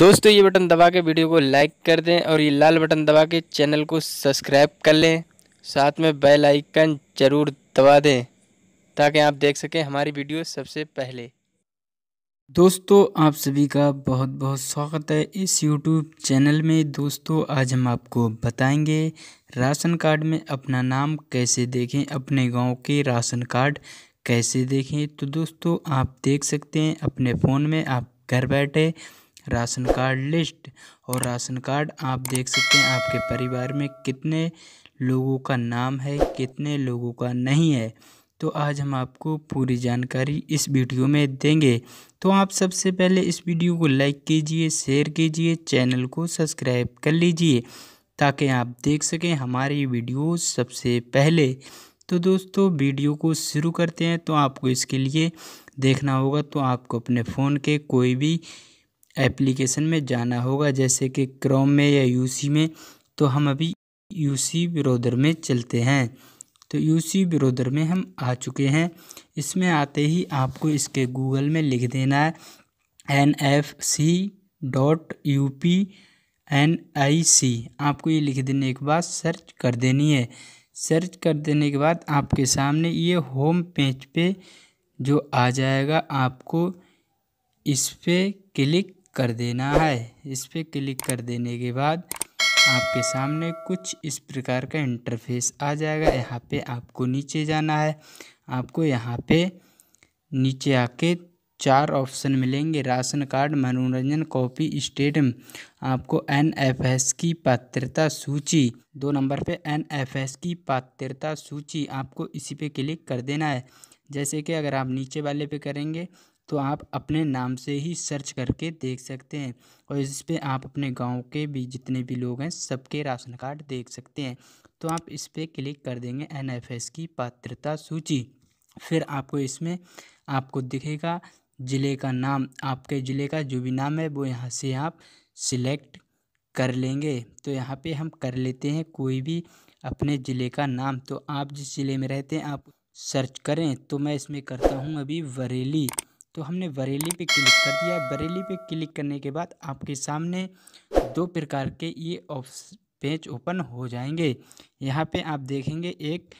दोस्तों ये बटन दबा के वीडियो को लाइक कर दें और ये लाल बटन दबा के चैनल को सब्सक्राइब कर लें साथ में बेल आइकन ज़रूर दबा दें ताकि आप देख सकें हमारी वीडियो सबसे पहले दोस्तों आप सभी का बहुत बहुत स्वागत है इस यूट्यूब चैनल में दोस्तों आज हम आपको बताएंगे राशन कार्ड में अपना नाम कैसे देखें अपने गांव के राशन कार्ड कैसे देखें तो दोस्तों आप देख सकते हैं अपने फ़ोन में आप घर बैठे राशन कार्ड लिस्ट और राशन कार्ड आप देख सकते हैं आपके परिवार में कितने लोगों का नाम है कितने लोगों का नहीं है तो आज हम आपको पूरी जानकारी इस वीडियो में देंगे तो आप सबसे पहले इस वीडियो को लाइक कीजिए शेयर कीजिए चैनल को सब्सक्राइब कर लीजिए ताकि आप देख सकें हमारी वीडियो सबसे पहले तो दोस्तों वीडियो को शुरू करते हैं तो आपको इसके लिए देखना होगा तो आपको अपने फ़ोन के कोई भी एप्लीकेशन में जाना होगा जैसे कि क्रोम में या यूसी में तो हम अभी यूसी ब्रोदर में चलते हैं तो यूसी ब्रोदर में हम आ चुके हैं इसमें आते ही आपको इसके गूगल में लिख देना है N F C dot U P N I C आपको ये लिख देने के बाद सर्च कर देनी है सर्च कर देने के बाद आपके सामने ये होम पेज पे जो आ जाएगा आपको इस पर क्लिक कर देना है इस पर क्लिक कर देने के बाद आपके सामने कुछ इस प्रकार का इंटरफेस आ जाएगा यहाँ पे आपको नीचे जाना है आपको यहाँ पे नीचे आके चार ऑप्शन मिलेंगे राशन कार्ड मनोरंजन कॉपी स्टेडियम आपको एनएफएस की पात्रता सूची दो नंबर पे एनएफएस की पात्रता सूची आपको इसी पे क्लिक कर देना है जैसे कि अगर आप नीचे वाले पे करेंगे तो आप अपने नाम से ही सर्च करके देख सकते हैं और इस पर आप अपने गांव के भी जितने भी लोग हैं सबके राशन कार्ड देख सकते हैं तो आप इस पर क्लिक कर देंगे एन की पात्रता सूची फिर आपको इसमें आपको दिखेगा ज़िले का नाम आपके ज़िले का जो भी नाम है वो यहाँ से आप सिलेक्ट कर लेंगे तो यहाँ पे हम कर लेते हैं कोई भी अपने ज़िले का नाम तो आप जिस ज़िले में रहते हैं आप सर्च करें तो मैं इसमें करता हूँ अभी बरेली तो हमने बरेली पे क्लिक कर दिया बरेली पे क्लिक करने के बाद आपके सामने दो प्रकार के ये पेज ओपन हो जाएंगे यहाँ पे आप देखेंगे एक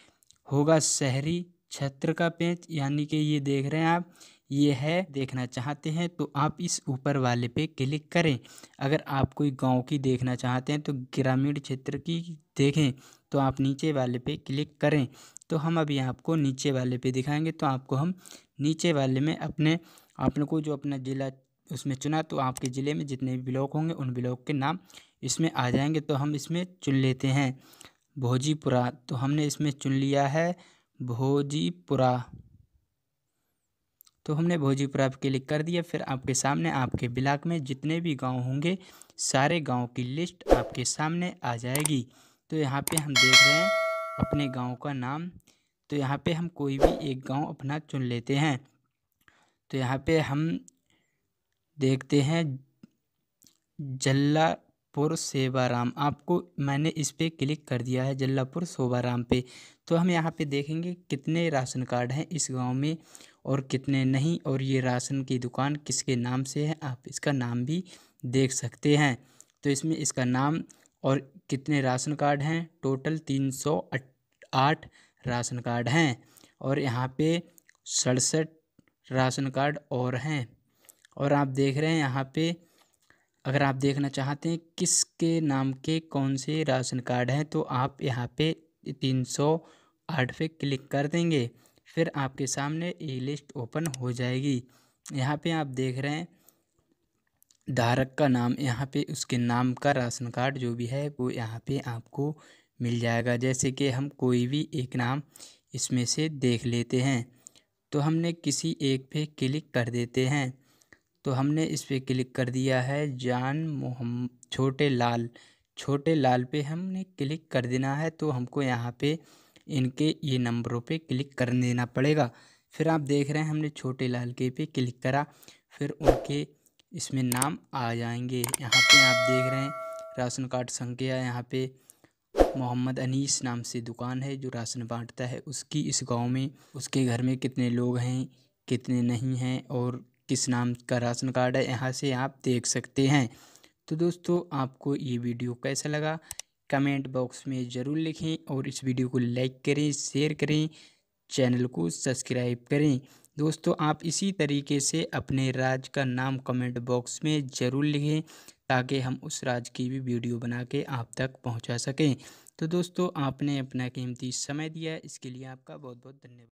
होगा शहरी क्षेत्र का पेज यानी कि ये देख रहे हैं आप ये है देखना चाहते हैं तो आप इस ऊपर वाले पे क्लिक करें अगर आप कोई गांव की देखना चाहते हैं तो ग्रामीण क्षेत्र की देखें तो आप नीचे वाले पे क्लिक करें तो हम अभी आपको नीचे वाले पे दिखाएंगे तो आपको हम नीचे वाले में अपने आपने को जो अपना ज़िला उसमें चुना तो आपके ज़िले में जितने भी ब्लॉक होंगे उन ब्लॉक के नाम इसमें आ जाएंगे तो हम इसमें चुन लेते हैं भोजीपुरा तो हमने इसमें चुन लिया है भोजीपुरा तो हमने भोजीपुरा पे क्लिक कर दिया फिर आपके सामने आपके ब्लाक में जितने भी गांव होंगे सारे गांव की लिस्ट आपके सामने आ जाएगी तो यहाँ पे हम देख रहे हैं अपने गांव का नाम तो यहाँ पे हम कोई भी एक गांव अपना चुन लेते हैं तो यहाँ पे हम देखते हैं जल्लापुर सेवाराम आपको मैंने इस पर क्लिक कर दिया है जल्लापुर सोबाराम पे तो हम यहाँ पे देखेंगे कितने राशन कार्ड हैं इस गांव में और कितने नहीं और ये राशन की दुकान किसके नाम से है आप इसका नाम भी देख सकते हैं तो इसमें इसका नाम और कितने राशन कार्ड हैं टोटल तीन सौ आठ राशन कार्ड हैं और यहाँ पे सड़सठ राशन कार्ड और हैं और आप देख रहे हैं यहाँ पे अगर आप देखना चाहते हैं किसके नाम के कौन से राशन कार्ड हैं तो आप यहाँ पे तीन सौ आठ पे क्लिक कर देंगे फिर आपके सामने ये लिस्ट ओपन हो जाएगी यहाँ पे आप देख रहे हैं धारक का नाम यहाँ पे उसके नाम का राशन कार्ड जो भी है वो यहाँ पे आपको मिल जाएगा जैसे कि हम कोई भी एक नाम इसमें से देख लेते हैं तो हमने किसी एक पे क्लिक कर देते हैं तो हमने इस पर क्लिक कर दिया है जान मोहम्म छोटे लाल छोटे लाल पे हमने क्लिक कर देना है तो हमको यहाँ पे इनके ये नंबरों पे क्लिक कर देना पड़ेगा फिर आप देख रहे हैं हमने छोटे लाल के पे क्लिक करा फिर उनके इसमें नाम आ जाएंगे यहाँ पे आप देख रहे हैं राशन कार्ड संख्या यहाँ पे मोहम्मद अनीस नाम से दुकान है जो राशन बांटता है उसकी इस गांव में उसके घर में कितने लोग हैं कितने नहीं हैं और किस नाम का राशन कार्ड है यहाँ से आप देख सकते हैं तो दोस्तों आपको ये वीडियो कैसा लगा कमेंट बॉक्स में ज़रूर लिखें और इस वीडियो को लाइक करें शेयर करें चैनल को सब्सक्राइब करें दोस्तों आप इसी तरीके से अपने राज्य का नाम कमेंट बॉक्स में ज़रूर लिखें ताकि हम उस राज्य की भी वीडियो बना के आप तक पहुंचा सकें तो दोस्तों आपने अपना कीमती समय दिया इसके लिए आपका बहुत बहुत धन्यवाद